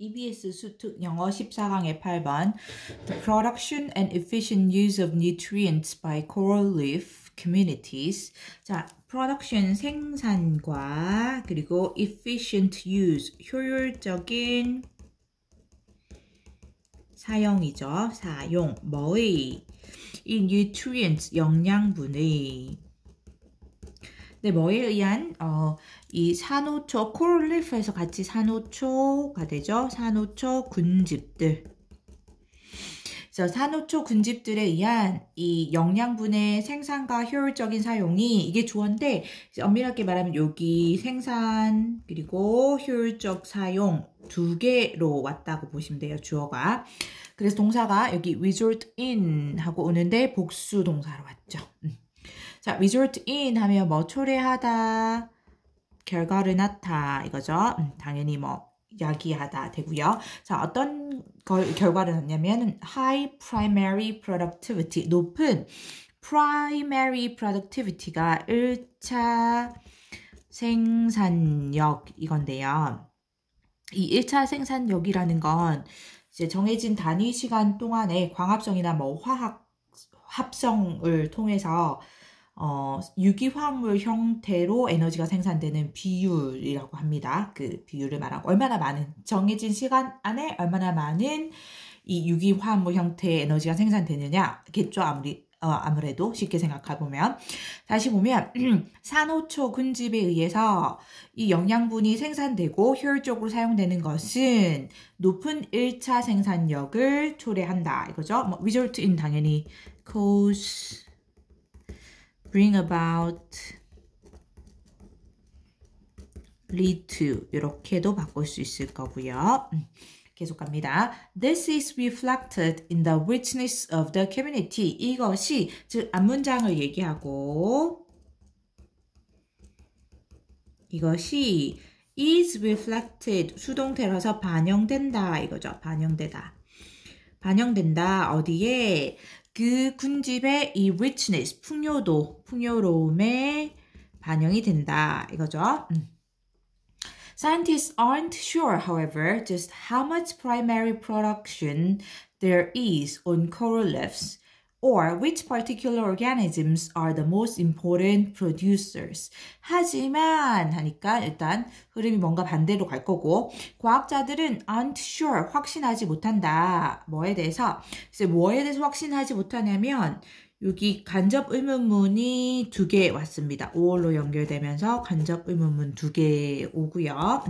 EBS 수특 영어 14강의 8번 The production and efficient use of nutrients by coral l e a f communities 자, production 생산과 그리고 efficient use 효율적인 사용이죠. 사용 뭐의 이 nutrients 영양분의 네, 뭐에 의한 어, 이 산호초 코롤리프에서 같이 산호초가 되죠. 산호초 군집들. 그래서 산호초 군집들에 의한 이 영양분의 생산과 효율적인 사용이 이게 조언데 엄밀하게 말하면 여기 생산 그리고 효율적 사용 두 개로 왔다고 보시면 돼요 주어가 그래서 동사가 여기 result in 하고 오는데 복수 동사로 왔죠. 음. 자, result in 하면 뭐 초래하다, 결과를 낳다 이거죠. 음, 당연히 뭐 야기하다 되고요. 자, 어떤 걸, 결과를 얻냐면 high primary productivity 높은 primary productivity가 1차 생산력 이건데요. 이 1차 생산력이라는 건 이제 정해진 단위 시간 동안에 광합성이나 뭐 화학 합성을 통해서 어, 유기화학물 형태로 에너지가 생산되는 비율이라고 합니다. 그 비율을 말하고 얼마나 많은 정해진 시간 안에 얼마나 많은 이 유기화합물 형태의 에너지가 생산되느냐겠죠 아무리 어, 아무래도 쉽게 생각해 보면 다시 보면 산호초 군집에 의해서 이 영양분이 생산되고 효율적으로 사용되는 것은 높은 1차 생산력을 초래한다 이거죠. 뭐, result in 당연히 cause bring about, lead to 이렇게도 바꿀 수 있을 거고요. 계속 갑니다. This is reflected in the richness of the community. 이것이 즉 앞문장을 얘기하고 이것이 is reflected 수동태라서 반영된다 이거죠. 반영되다. 반영된다 어디에 그 군집의 이 richness, 풍요도, 풍요로움에 반영이 된다. 이거죠. 음. Scientists aren't sure, however, just how much primary production there is on coral reefs. or which particular organisms are the most important producers. 하지만 하니까 일단 흐름이 뭔가 반대로 갈 거고 과학자들은 aren't sure 확신하지 못한다. 뭐에 대해서 이제 뭐에 대해서 확신하지 못하냐면 여기 간접 의문문이 두 개 왔습니다. 5월로 연결되면서 간접 의문문 두 개 오고요.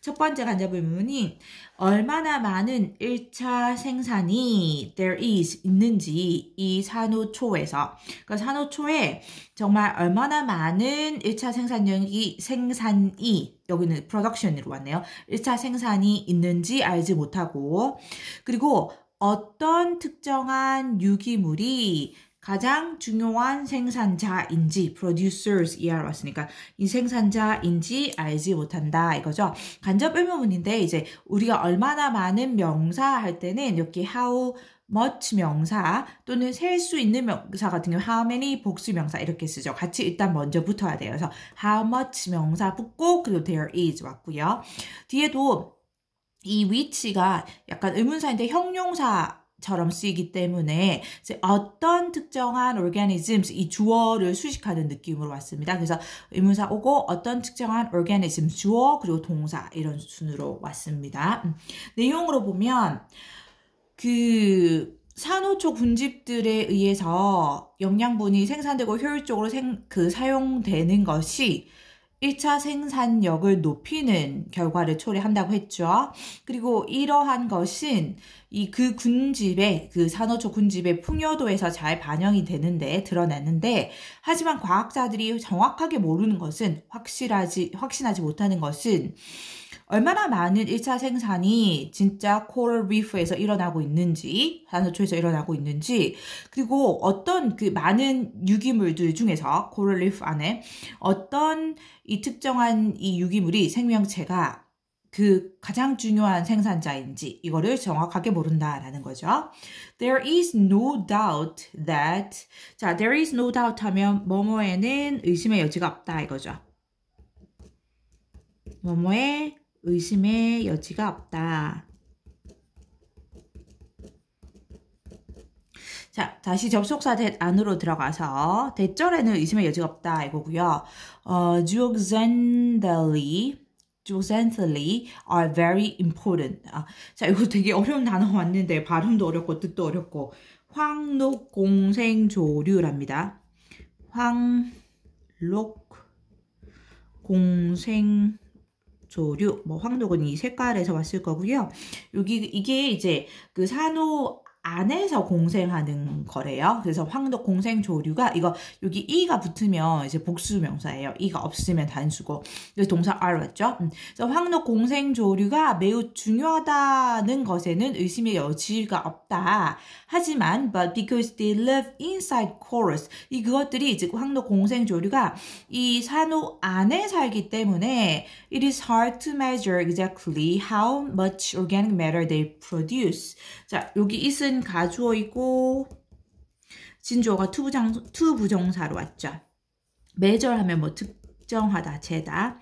첫 번째 간접 의문문이 얼마나 많은 1차 생산이 there is 있는지 이 산호초에서 그러니까 산호초에 정말 얼마나 많은 1차 생산력이 생산이 여기는 production으로 왔네요. 1차 생산이 있는지 알지 못하고 그리고 어떤 특정한 유기물이 가장 중요한 생산자인지 producers er 왔으니까 이 생산자인지 알지 못한다 이거죠. 간접 의문문인데 이제 우리가 얼마나 많은 명사 할 때는 이렇게 how much 명사 또는 셀 수 있는 명사 같은 경우 how many 복수 명사 이렇게 쓰죠. 같이 일단 먼저 붙어야 돼요. 그래서 how much 명사 붙고 그리고 there is 왔고요. 뒤에도 이 위치가 약간 의문사인데 형용사 처럼 쓰이기 때문에 어떤 특정한 organisms 이 주어를 수식하는 느낌으로 왔습니다. 그래서 의문사 오고 어떤 특정한 o r g a n i s m 주어 그리고 동사 이런 순으로 왔습니다. 음. 내용으로 보면 그 산호초 군집들에 의해서 영양분이 생산되고 효율적으로 생, 그 사용되는 것이 1차 생산력을 높이는 결과를 초래한다고 했죠. 그리고 이러한 것은 이 그 군집의 그 산호초 군집의 풍요도에서 잘 반영이 되는데 드러났는데 하지만 과학자들이 정확하게 모르는 것은 확실하지 확신하지 못하는 것은 얼마나 많은 1차 생산이 진짜 코럴 리프에서 일어나고 있는지, 산소초에서 일어나고 있는지, 그리고 어떤 그 많은 유기물들 중에서 코럴 리프 안에 어떤 이 특정한 이 유기물이 생명체가 그 가장 중요한 생산자인지 이거를 정확하게 모른다라는 거죠. There is no doubt that 자, there is no doubt 하면 뭐뭐에는 의심의 여지가 없다 이거죠. 뭐뭐에 의심의 여지가 없다. 자, 다시 접속사 대, 안으로 들어가서 대절에는 의심의 여지가 없다 이거고요. 어, 주옥젠델리 Josently are very important. 아, 자, 이거 되게 어려운 단어 왔는데 발음도 어렵고 뜻도 어렵고 황록공생조류랍니다. 황록공생 조류, 뭐 황독은 이 색깔에서 왔을 거고요. 여기 이게 이제 그 산호 안에서 공생하는 거래요. 그래서 황독 공생 조류가 이거 여기 이가 붙으면 이제 복수 명사예요. 이가 없으면 단수고. 그래서 동사 r 맞죠? 음. 그래서 황독 공생 조류가 매우 중요하다는 것에는 의심의 여지가 없다. 하지만 but because they live inside c o r a s 이 그것들이 즉 황독 공생 조류가 이 산호 안에 살기 때문에 it is hard to measure exactly how much organic matter they produce. 자, 여기 있은 얘는 가주어이고 진주어가 투부장, 투부정사로 왔죠. 매절하면 뭐 특정하다, 재다.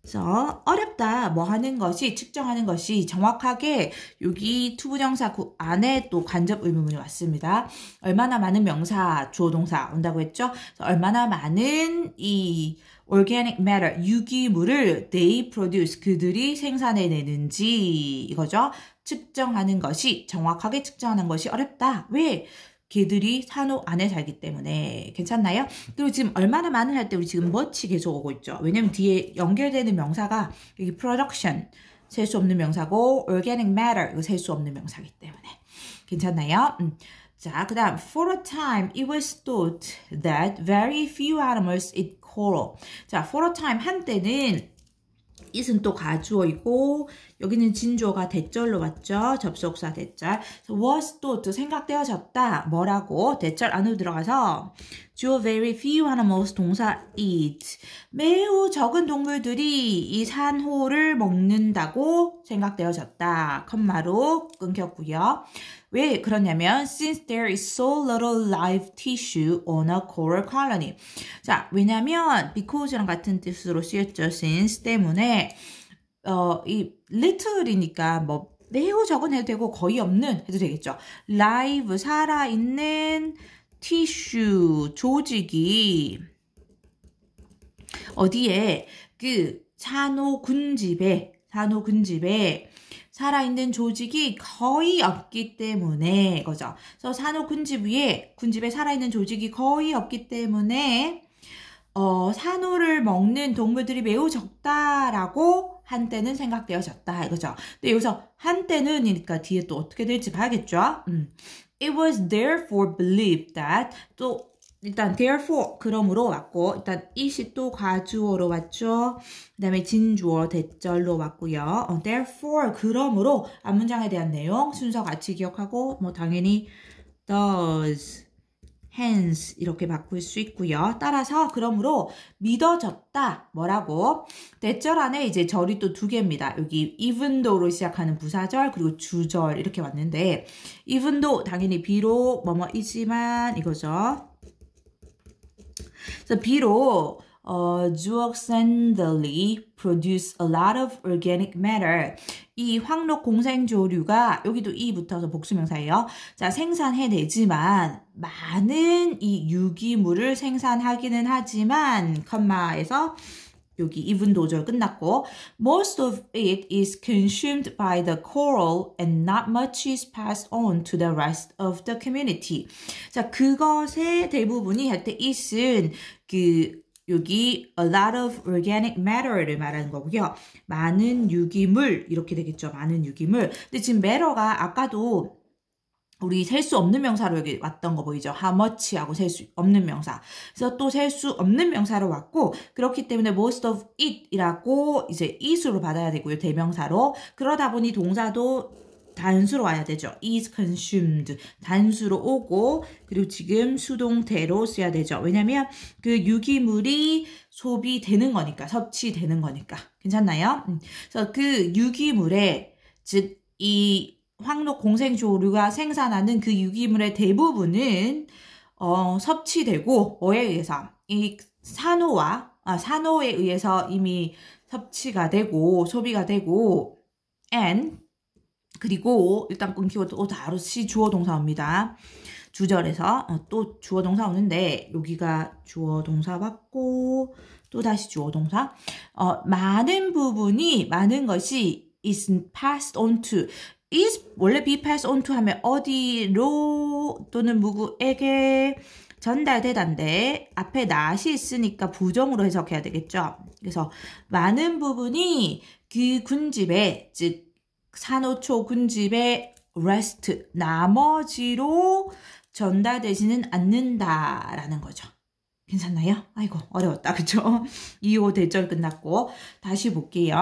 그래서 어렵다, 뭐 하는 것이, 측정하는 것이 정확하게 여기 투부정사 구 안에 또 간접 의문문이 왔습니다. 얼마나 많은 명사, 주어 동사 온다고 했죠? 얼마나 많은 이 organic matter, 유기물을 they produce, 그들이 생산해내는지 이거죠. 측정하는 것이 정확하게 측정하는 것이 어렵다. 왜? 개들이 산호 안에 살기 때문에 괜찮나요? 그리고 지금 얼마나 많은 할 때 우리 지금 멋지 계속 오고 있죠. 왜냐면 뒤에 연결되는 명사가 여기 production 셀 수 없는 명사고 organic matter 이거 셀 수 없는 명사기 때문에 괜찮나요? 음. 자, 그 다음 for a time it was thought that very few animals eat coral 자, for a time 한때는 이은 또 가주어이고 여기는 진조가 대절로 왔죠. 접속사 대절. was thought 생각되어졌다. 뭐라고? 대절 안으로 들어가서 주어 very few 하나 m o s 동사 eat. 매우 적은 동물들이 이 산호를 먹는다고 생각되어졌다. 컴마로 끊겼고요. 왜 그러냐면 since there is so little live tissue on a coral colony. 자, 왜냐면 because랑 같은 뜻으로 쓰였죠. since 때문에 어, 이 little이니까 뭐 매우 적은 해도 되고 거의 없는 해도 되겠죠. live 살아있는 티슈 조직이 어디에 그 산호군집에 산호군집에 살아있는 조직이 거의 없기 때문에 그죠. 그래서 산호군집 위에 군집에 살아있는 조직이 거의 없기 때문에 어, 산호를 먹는 동물들이 매우 적다라고 한때는 생각되어졌다 이거죠. 근데 여기서 한때는이니까 뒤에 또 어떻게 될지 봐야겠죠. 음. It was therefore believed that 또 일단 therefore 그러므로 왔고 일단 이 시 또 과주어로 왔죠. 그다음에 진주어 대절로 왔고요. 어, therefore 그러므로 앞문장에 아, 대한 내용 순서 같이 기억하고 뭐 당연히 does h e n c e 이렇게 바꿀 수 있고요. 따라서 그러므로 믿어졌다 뭐라고 대절 안에 이제 절이 또 두 개입니다. 여기 even though로 시작하는 부사절 그리고 주절 이렇게 왔는데 even though 당연히 비록 뭐뭐이지만 이거죠. 그래서 비록 어, 주억 샌들리 produce a lot of organic matter. 이 황록 공생조류가 여기도 이 붙어서 복수명사예요. 자, 생산해내지만 많은 이 유기물을 생산하기는 하지만 컴마에서 여기 이분 도절 끝났고 most of it is consumed by the coral and not much is passed on to the rest of the community. 자, 그것의 대부분이 at is은 그 여기 a lot of organic matter를 말하는 거고요. 많은 유기물 이렇게 되겠죠. 많은 유기물. 근데 지금 matter가 아까도 우리 셀 수 없는 명사로 여기 왔던 거 보이죠? how much 하고 셀 수 없는 명사. 그래서 또 셀 수 없는 명사로 왔고 그렇기 때문에 most of it 이라고 이제 it으로 받아야 되고요. 대명사로. 그러다 보니 동사도 단수로 와야 되죠. is consumed 단수로 오고 그리고 지금 수동태로 써야 되죠. 왜냐면 하그 유기물이 소비되는 거니까 섭취되는 거니까 괜찮나요? 음. 그래서 그 유기물에 즉 이 황록 공생조류가 생산하는 그 유기물의 대부분은 어, 섭취되고 어에 의해서 이 산호와 아, 산호에 의해서 이미 섭취가 되고 소비가 되고 and 그리고 일단 끊기고 또다 바로 시 주어 동사 옵니다. 주절에서 어, 또 주어 동사 오는데 여기가 주어 동사 받고 또 다시 주어 동사 어, 많은 부분이 많은 것이 is passed on to is 원래 be passed on to 하면 어디로 또는 누구에게 전달되단데 앞에 not이 있으니까 부정으로 해석해야 되겠죠. 그래서 많은 부분이 귀 군집에 즉 산호초 군집의 rest, 나머지로 전달되지는 않는다라는 거죠. 괜찮나요? 아이고 어려웠다 그쵸? 2호 대절 끝났고 다시 볼게요.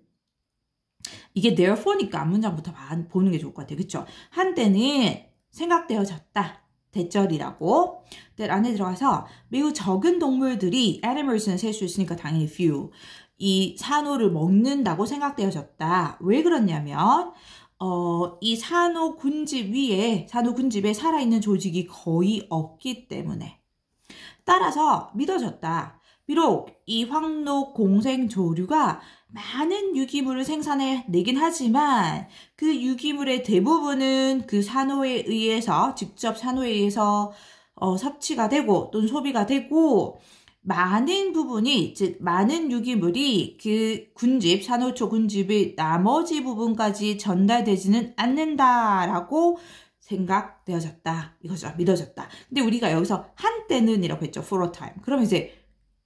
이게 therefore니까 문장부터 보는 게 좋을 것 같아요. 그쵸? 한때는 생각되어졌다. 대절이라고 대 네, 안에 들어가서 매우 적은 동물들이 animals는 셀 수 있으니까 당연히 few 이 산호를 먹는다고 생각되어졌다. 왜 그렇냐면 어, 이 산호 군집 위에 산호 군집에 살아있는 조직이 거의 없기 때문에 따라서 믿어졌다. 비록 이황노 공생 조류가 많은 유기물을 생산해 내긴 하지만 그 유기물의 대부분은 그 산호에 의해서 직접 산호에 의해서 어, 섭취가 되고 또는 소비가 되고 많은 부분이 즉 많은 유기물이 그 군집 산호초 군집의 나머지 부분까지 전달되지는 않는다라고 생각되어졌다 이거죠 믿어졌다 근데 우리가 여기서 한때는 이라고 했죠 for a time 그럼 이제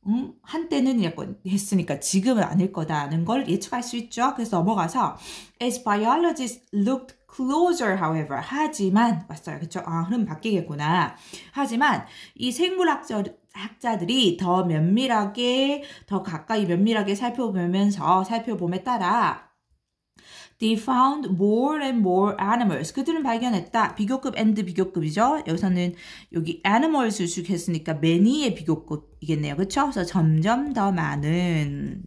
음, 한때는 이라고 했으니까 지금은 아닐 거다는 걸 예측할 수 있죠 그래서 넘어가서 as biologists looked closer however 하지만 왔어요 그쵸 아 흐름 바뀌겠구나 하지만 이 생물학적 학자들이 더 면밀하게, 더 가까이 면밀하게 살펴보면서 살펴봄에 따라 They found more and more animals. 그들은 발견했다. 비교급 and 비교급이죠. 여기서는 여기 animals를 수식했으니까 many의 비교급이겠네요. 그렇죠? 그래서 점점 더 많은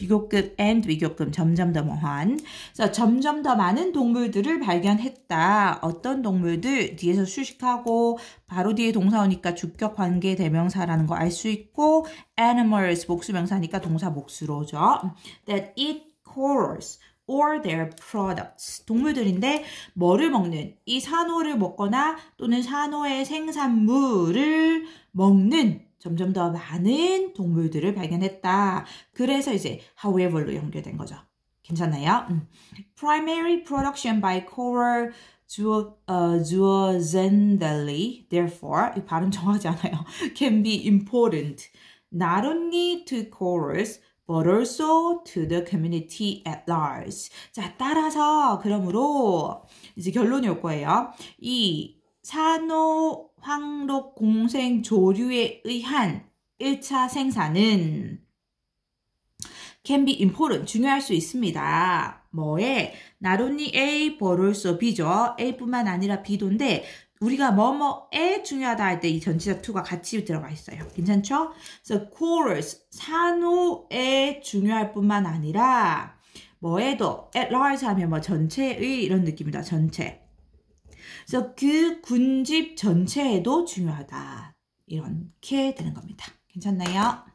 비교급 and 위교급 점점 더 모한 그래서 점점 더 많은 동물들을 발견했다. 어떤 동물들 뒤에서 수식하고 바로 뒤에 동사 오니까 주격 관계 대명사라는 거 알 수 있고 animals 복수명사니까 동사 목수로죠. That eat corals or their products. 동물들인데 뭐를 먹는? 이 산호를 먹거나 또는 산호의 생산물을 먹는 점점 더 많은 동물들을 발견했다. 그래서 이제 however로 연결된 거죠. 괜찮나요? 음. Primary production by coral zooxanthellae, therefore, 이 발음 정하지 않아요. can be important not only to corals but also to the community at large. 자, 따라서 그러므로 이제 결론이 올 거예요. 이 산호 황록 공생 조류에 의한 1차 생산은 can be important, 중요할 수 있습니다. 뭐에? not only A, but also B죠. A뿐만 아니라 B도인데 우리가 뭐뭐에 중요하다 할 때 이 전치사 t 가 같이 들어가 있어요. 괜찮죠? So chorus, 산호에 중요할 뿐만 아니라 뭐에도 at large 하면 뭐 전체의 이런 느낌이다. 전체. 그래서 그 군집 전체에도 중요하다. 이렇게 되는 겁니다. 괜찮나요?